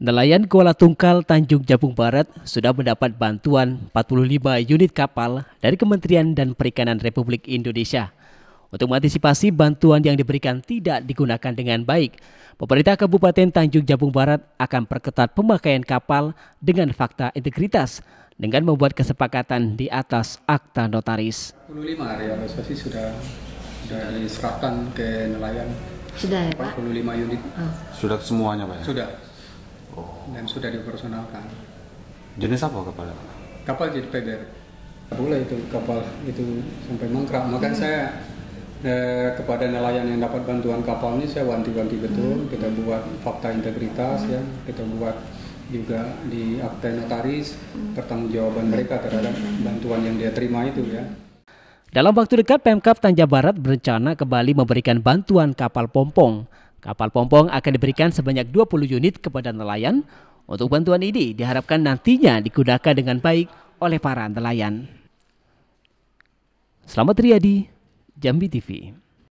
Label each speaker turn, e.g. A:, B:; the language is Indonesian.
A: Nelayan Kuala Tungkal Tanjung Jabung Barat sudah mendapat bantuan 45 unit kapal dari Kementerian dan Perikanan Republik Indonesia. Untuk mengantisipasi bantuan yang diberikan tidak digunakan dengan baik, pemerintah Kabupaten Tanjung Jabung Barat akan perketat pemakaian kapal dengan fakta integritas dengan membuat kesepakatan di atas akta notaris.
B: 45 area ya, sudah sudah diserahkan ke nelayan. Sudah ya Pak? 45 unit. Oh.
C: Sudah semuanya Pak ya?
B: Sudah dan sudah dipersonalkan
C: Jenis apa kapal?
B: Kapal jadi PBR. Boleh itu kapal itu sampai mangkrak. Maka hmm. saya eh, kepada nelayan yang dapat bantuan kapal ini saya wanti-wanti betul. Hmm. Kita buat fakta integritas ya. hmm. ya. Kita buat juga di akte notaris hmm. pertanggungjawaban mereka terhadap hmm. bantuan yang dia terima itu ya.
A: Dalam waktu dekat, Pemkap Tanja Barat berencana kembali memberikan bantuan kapal pompong. Kapal pompong akan diberikan sebanyak 20 unit kepada nelayan untuk bantuan ini diharapkan nantinya digunakan dengan baik oleh para nelayan. Selamat Riyadi, Jambi TV.